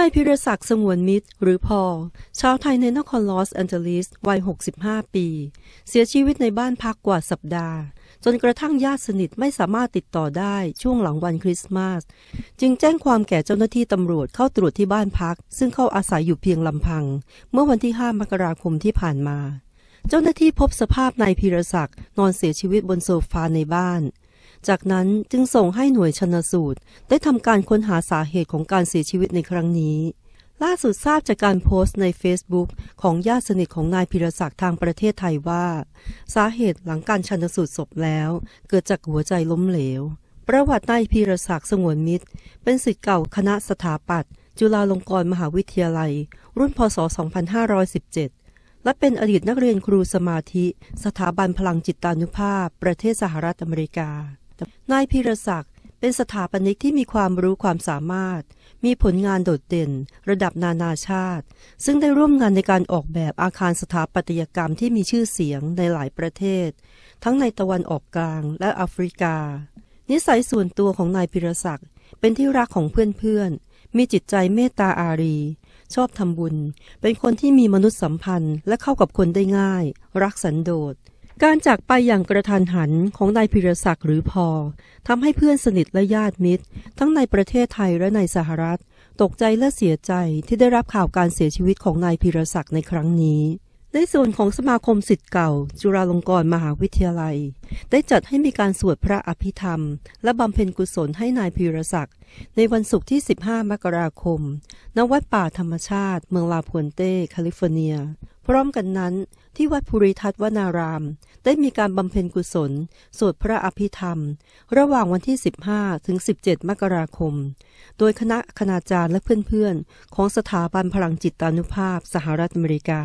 นายพิรศักดิ์สงวนมิตรหรือพอชาวไทยในนครลอสแอนเจลิสวัย 65 ปี เสียชีวิตในบ้านพักกว่าสัปดาห์ จนกระทั่งญาติสนิทไม่สามารถติดต่อได้ช่วงหลังวันคริสต์มาสจึงแจ้งความแก่เจ้าหน้าที่ตำรวจเข้าตรวจที่บ้านพัก ซึ่งเขาอาศัยอยู่เพียงลำพัง เมื่อวันที่ 5 มกราคมที่ผ่านมา เจ้าหน้าที่พบสภาพนายพิรศักดิ์นอนเสียชีวิตบนโซฟาในบ้านจากนั้นจึงส่งให้หน่วยชนสูตรได้ทำการค้นหาสาเหตุของการเสียชีวิตในครั้งนี้ ล่าสุดทราบจากการโพสต์ใน Facebook ของญาติสนิทของนายพิรศักดิ์ทางประเทศไทยว่า สาเหตุหลังการชันสูตรศพแล้ว เกิดจากหัวใจล้มเหลว ประวัตินายพิรศักดิ์สงวนมิตร เป็นศิษย์เก่าคณะสถาปัตย์จุฬาลงกรณ์มหาวิทยาลัย รุ่นพศ 2517 และเป็นอดีตนักเรียนครูสมาธิ สถาบันพลังจิตตานุภาพ ประเทศสหรัฐอเมริกานายพีรศักดิ์เป็นสถาปนิกที่มีความรู้ความสามารถ มีผลงานโดดเด่นระดับนานาชาติ ซึ่งได้ร่วมงานในการออกแบบอาคารสถาปัตยกรรมที่มีชื่อเสียงในหลายประเทศ ทั้งในตะวันออกกลางและแอฟริกา นิสัยส่วนตัวของนายพิรศักดิ์เป็นที่รักของเพื่อนๆ มีจิตใจเมตตาอารี ชอบทำบุญเป็นคนที่มีมนุษยสัมพันธ์และเข้ากับคนได้ง่าย รักสันโดษการจากไปอย่างกระทันหันของนายพิรศักดิ์หรือพอทำให้เพื่อนสนิทและญาติมิตรทั้งในประเทศไทยและในสหรัฐตกใจและเสียใจที่ได้รับข่าวการเสียชีวิตของนายพิรศักดิ์ในครั้งนี้ ในส่วนของสมาคมสิทธิ์เก่าจุฬาลงกรณ์มหาวิทยาลัย ได้จัดให้มีการสวดพระอภิธรรมและบำเพ็ญกุศลให้นายพิรศักดิ์ในวันศุกร์ที่ 15 มกราคม ณ วัดป่าธรรมชาติ เมืองลาพวนเต้แคลิฟอร์เนียพร้อมกันนั้นที่วัดภูริทัศวนาราม ได้มีการบำเพ็ญกุศลสวดพระอภิธรรม ระหว่างวันที่ 15 ถึง 17 มกราคม โดยคณะคณาจารย์และเพื่อนๆ ของสถาบันพลังจิตตานุภาพสหรัฐอเมริกา